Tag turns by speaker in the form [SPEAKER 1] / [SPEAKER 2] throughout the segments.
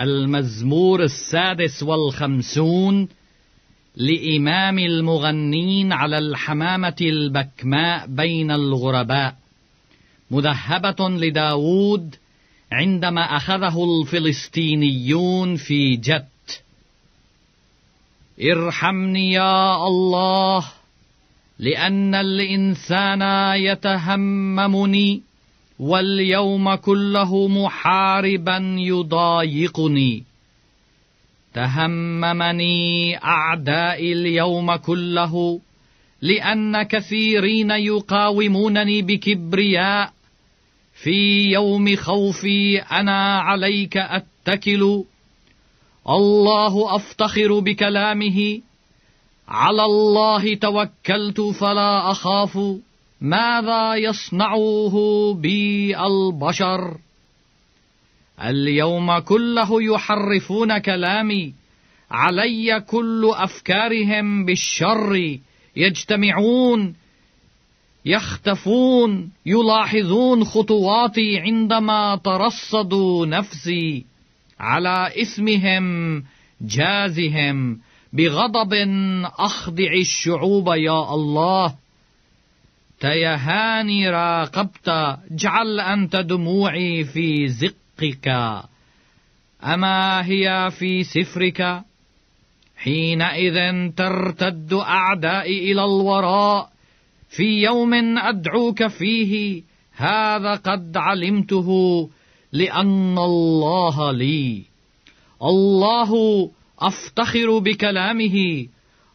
[SPEAKER 1] المزمور السادس والخمسون لإمام المغنين على الحمامة البكماء بين الغرباء مذهبة لداود عندما أخذه الفلسطينيون في جت ارحمني يا الله لأن الإنسان يتهممني واليوم كله محاربا يضايقني تهممني أعدائي اليوم كله لأن كثيرين يقاومونني بكبرياء في يوم خوفي أنا عليك أتكل الله أفتخر بكلامه على الله توكلت فلا أخاف ماذا يصنعه بي البشر اليوم كله يحرفون كلامي علي كل أفكارهم بالشر يجتمعون يختفون يلاحظون خطواتي عندما ترصدوا نفسي على إثمهم جازهم بغضب أخضع الشعوب يا الله تيهاني راقبت اجعل أنت دموعي في زقك أما هي في سفرك حينئذ ترتد أعدائي إلى الوراء في يوم أدعوك فيه هذا قد علمته لأن الله لي الله أفتخر بكلامه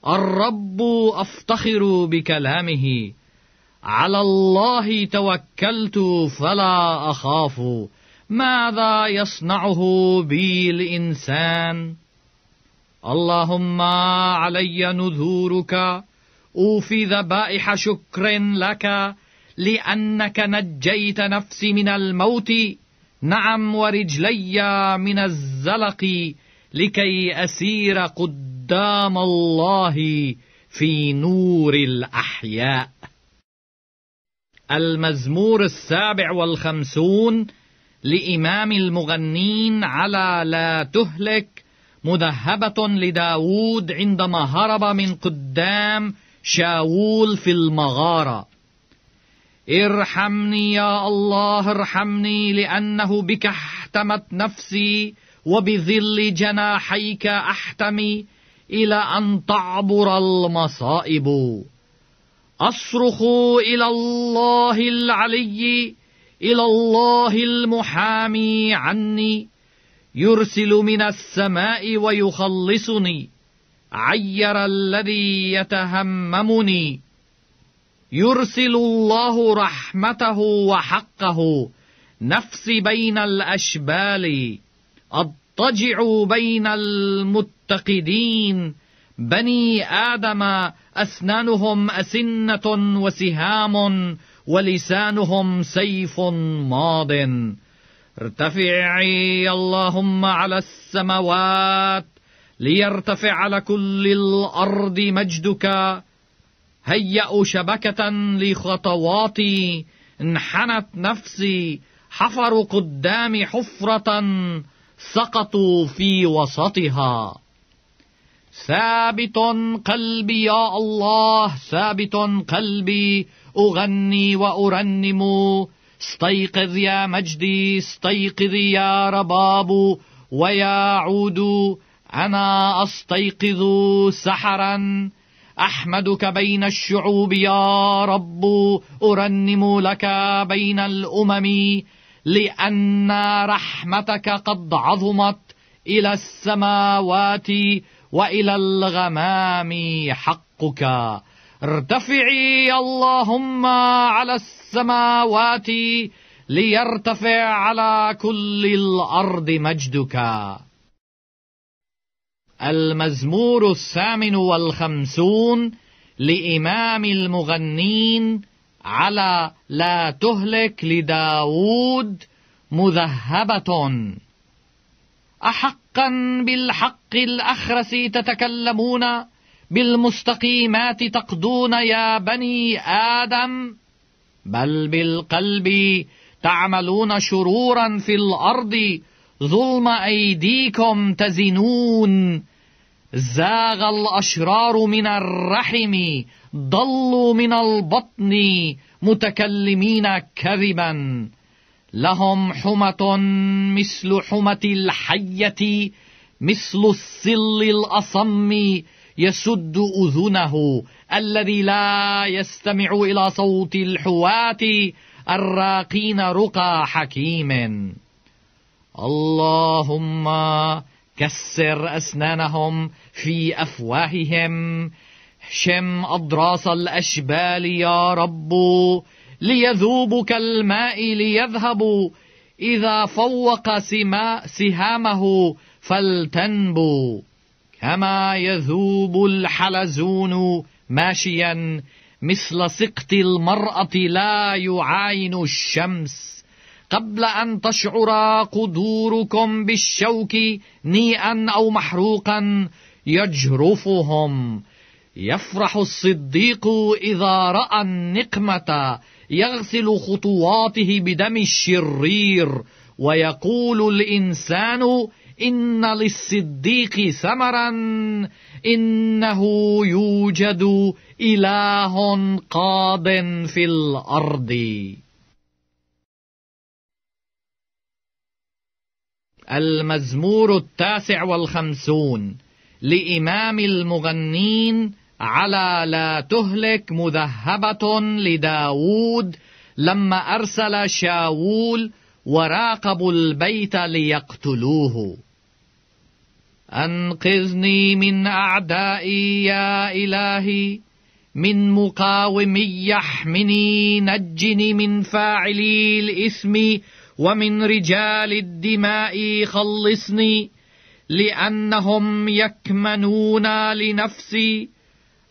[SPEAKER 1] الرب أفتخر بكلامه على الله توكلت فلا أخاف ماذا يصنعه بي الإنسان اللهم علي نذورك أوفي ذبائح شكر لك لأنك نجيت نفسي من الموت نعم ورجلي من الزلق لكي أسير قدام الله في نور الأحياء المزمور السابع والخمسون لإمام المغنين على لا تهلك مذهبة لداود عندما هرب من قدام شاول في المغارة ارحمني يا الله ارحمني لأنه بك احتمت نفسي وبظل جناحيك أحتمي إلى أن تعبر المصائب أصرخ إلى الله العلي إلى الله المحامي عني يرسل من السماء ويخلصني عير الذي يتهممني يرسل الله رحمته وحقه نفسي بين الأشبال أضطجع بين المتقدين بني آدم أسنانهم أسنة وسهام ولسانهم سيف ماض ارتفعي اللهم على السماوات ليرتفع على كل الأرض مجدك هيأوا شبكة لخطواتي انحنت نفسي حفروا قدامي حفرة سقطوا في وسطها ثابت قلبي يا الله ثابت قلبي أغني وأرنم استيقظ يا مجدي استيقظي يا رباب ويا عود أنا أستيقظ سحرا أحمدك بين الشعوب يا رب أرنم لك بين الأمم لأن رحمتك قد عظمت إلى السماوات وإلى الغمام حقك ارتفعي اللهم على السماوات ليرتفع على كل الأرض مجدك المزمور الثامن والخمسون لإمام المغنين على لا تهلك لداود مذهبة أحق حقا بالحق الأخرس تتكلمون بالمستقيمات تقضون يا بني آدم بل بالقلب تعملون شرورا في الأرض ظلم أيديكم تزنون زاغ الأشرار من الرحم ضلوا من البطن متكلمين كذبا لهم حمة مثل حمة الحية مثل السل الأصم يسد أذنه الذي لا يستمع إلى صوت الحواة الراقين رقى حكيم اللهم كسر أسنانهم في أفواههم شم أضراس الأشبال يا رب ليذوبوا كالماء ليذهبوا إذا فوق سما سهامه فلتنبوا كما يذوب الحلزون ماشيا مثل سقط المرأة لا يعاين الشمس قبل أن تشعر قدوركم بالشوك نيئا أو محروقا يجرفهم يفرح الصديق إذا رأى النقمة يغسل خطواته بدم الشرير ويقول الإنسان إن للصديق ثمرا إنه يوجد إله قاض في الأرض المزمور التاسع والخمسون لإمام المغنين على لا تهلك مذهبة لداود لما أرسل شاول وراقبوا البيت ليقتلوه أنقذني من أعدائي يا إلهي من مقاومي يحمني نجني من فاعلي الإثم ومن رجال الدماء خلصني لأنهم يكمنون لنفسي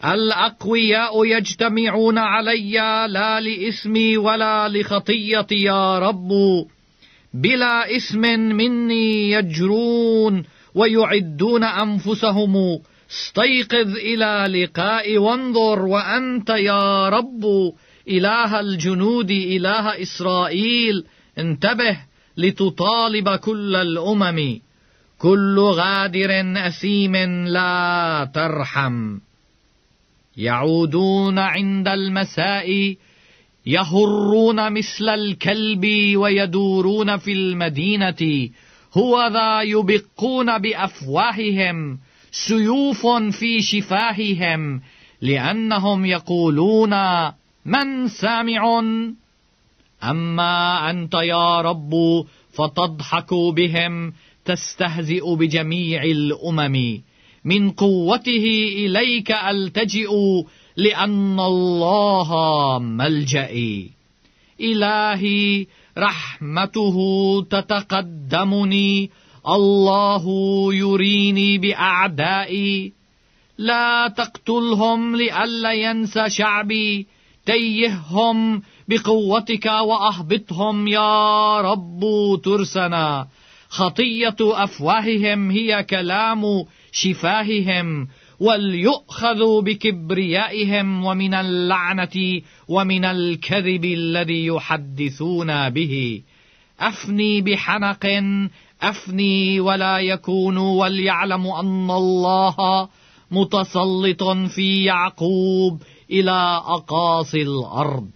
[SPEAKER 1] الأقوياء يجتمعون علي لا لإسمي ولا لخطيتي يا رب بلا اسم مني يجرون ويعدون أنفسهم استيقظ إلى لقاء وانظر وأنت يا رب إله الجنود إله إسرائيل انتبه لتطالب كل الأمم كل غادر أسيم لا ترحم يعودون عند المساء يهرون مثل الكلب ويدورون في المدينة هو ذا يبقون بأفواههم سيوف في شفاههم لأنهم يقولون من سامع أما أنت يا رب فتضحك بهم تستهزئ بجميع الأمم من قوته إليك ألتجئ لأن الله ملجئي إلهي رحمته تتقدمني الله يريني بأعدائي لا تقتلهم لئلا ينسى شعبي تيههم بقوتك وأهبطهم يا رب ترسنا خطية أفواههم هي كلام شفاههم وليؤخذوا بكبريائهم ومن اللعنة ومن الكذب الذي يحدثون به أفني بحنق أفني ولا يكون وليعلم أن الله متسلط في يعقوب إلى أقاصي الأرض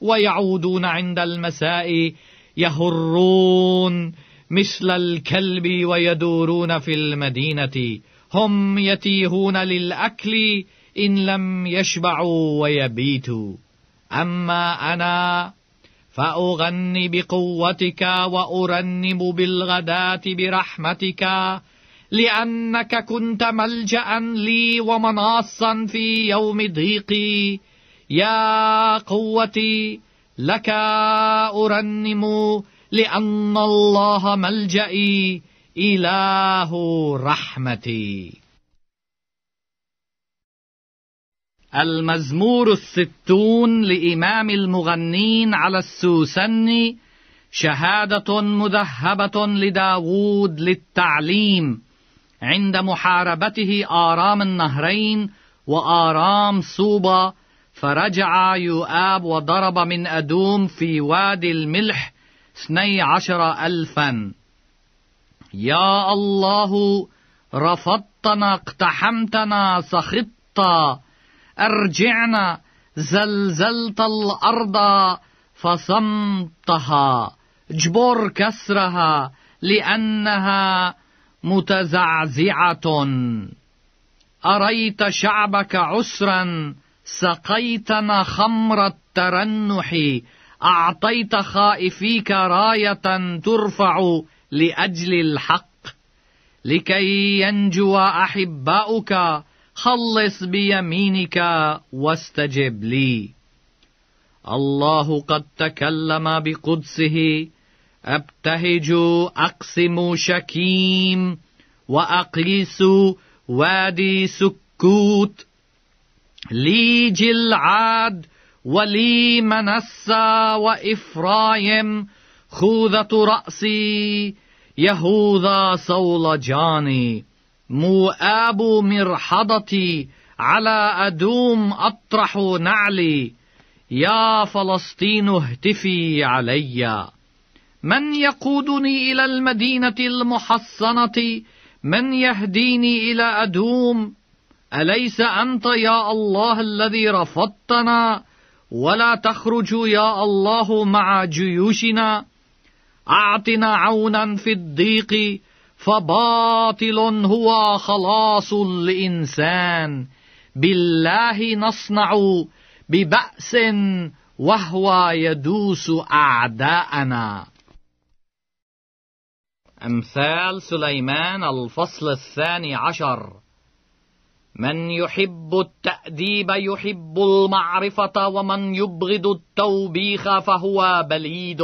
[SPEAKER 1] ويعودون عند المساء يهرون مثل الكلب ويدورون في المدينة هم يتيهون للأكل إن لم يشبعوا ويبيتوا أما أنا فأغني بقوتك وأرنم بالغداة برحمتك لأنك كنت ملجأ لي ومناصا في يوم ضيقي يا قوتي لك أرنم لأن الله ملجئي إله رحمتي المزمور الستون لإمام المغنين على السوسني شهادة مذهبة لداوود للتعليم عند محاربته آرام النهرين وآرام صوبا فرجع يؤاب وضرب من أدوم في وادي الملح اثني عشر ألفا يا الله رفضتنا اقتحمتنا سخطا أرجعنا زلزلت الأرض فصمتها اجبر كسرها لأنها متزعزعة أريت شعبك عسرا سقيتنا خمر الترنح أعطيت خائفيك راية ترفع لأجل الحق لكي ينجو أحباؤك خلص بيمينك واستجب لي الله قد تكلم بقدسه أبتهج أقسم شكيم وأقيس وادي سكوت لي جلعاد ولي منسى وإفرايم خوذة رأسي يهوذا صولجاني مؤاب مرحضتي على أدوم أطرح نعلي يا فلسطين اهتفي علي من يقودني إلى المدينة المحصنة من يهديني إلى أدوم أليس أنت يا الله الذي رفضتنا ولا تخرج يا الله مع جيوشنا أعطنا عونا في الضيق فباطل هو خلاص الإنسان بالله نصنع ببأس وهو يدوس أعداءنا أمثال سليمان الفصل الثاني عشر من يحب التأديب يحب المعرفة ومن يبغض التوبيخ فهو بليد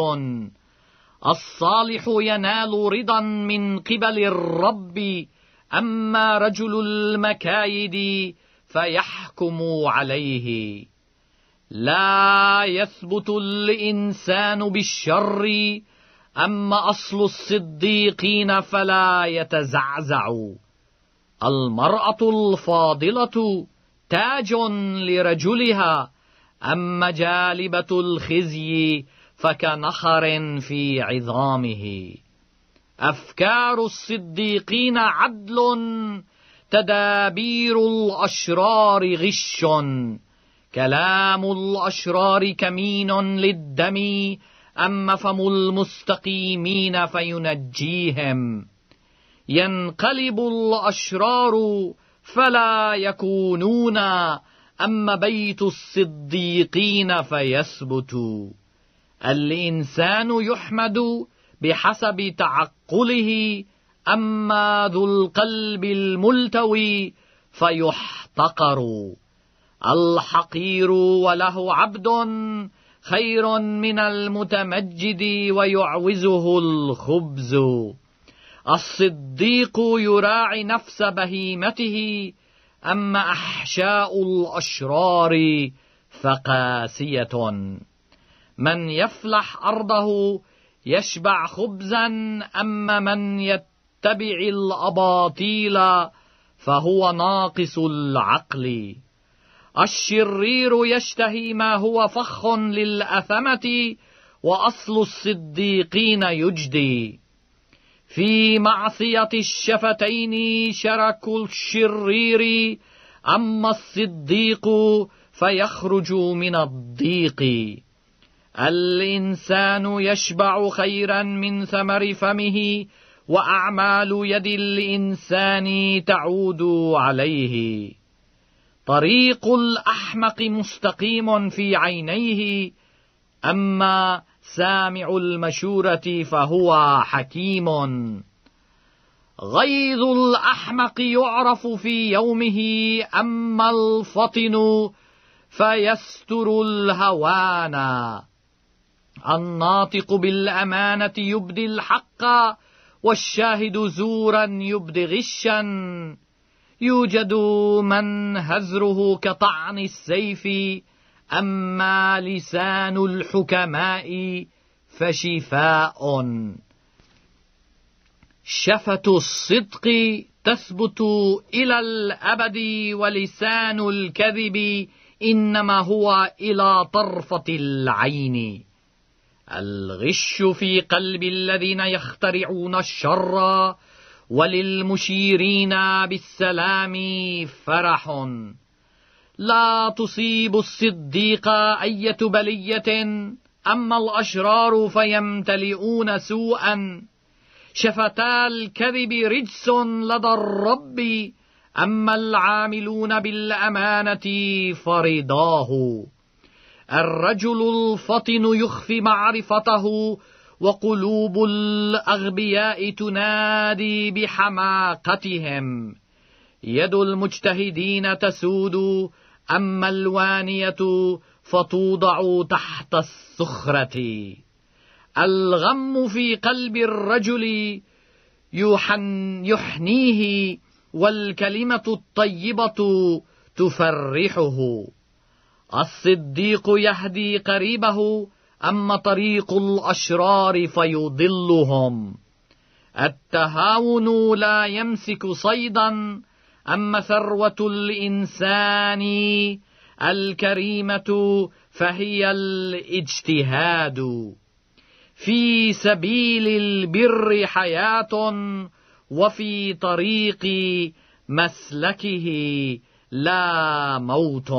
[SPEAKER 1] الصالح ينال رضا من قبل الرب أما رجل المكايد فيحكم عليه لا يثبت الإنسان بالشر أما أصل الصديقين فلا يتزعزع المرأة الفاضلة تاج لرجلها أما جالبة الخزي فكنخر في عظامه أفكار الصديقين عدل تدابير الأشرار غش كلام الأشرار كمين للدم أما فم المستقيمين فينجيهم ينقلب الأشرار فلا يكونون أما بيت الصديقين فيثبت الإنسان يحمد بحسب تعقله أما ذو القلب الملتوي فيحتقر الحقير وله عبد خير من المتمجد ويعوزه الخبز الصديق يراعي نفس بهيمته أما أحشاء الأشرار فقاسية من يفلح أرضه يشبع خبزا أما من يتبع الأباطيل فهو ناقص العقل الشرير يشتهي ما هو فخ للأثمة وأصل الصديقين يجدي في معصية الشفتين شرك الشرير أما الصديق فيخرج من الضيق الإنسان يشبع خيرا من ثمر فمه وأعمال يد الإنسان تعود عليه طريق الأحمق مستقيم في عينيه أما سامع المشورة فهو حكيم غيظ الأحمق يعرف في يومه أما الفطن فيستر الهوان الناطق بالأمانة يبدي الحق والشاهد زورا يبدي غشا يوجد من هزره كطعن السيف أما لسان الحكماء فشفاء شفة الصدق تثبت إلى الأبد ولسان الكذب إنما هو إلى طرفة العين الغش في قلب الذين يخترعون الشر وللمشيرين بالسلام فرح لا تصيب الصديق أية بلية أما الأشرار فيمتلئون سوءا شفتا الكذب رجس لدى الرب أما العاملون بالأمانة فرضاه الرجل الفطن يخفي معرفته وقلوب الأغبياء تنادي بحماقتهم يد المجتهدين تسود أما الوانية فتوضع تحت الصخرة الغم في قلب الرجل يحن يحنيه والكلمة الطيبة تفرحه الصديق يهدي قريبه أما طريق الأشرار فيضلهم التهاون لا يمسك صيدا أما ثروة الإنسان الكريمة فهي الاجتهاد في سبيل البر حياة وفي طريق مسلكه لا موت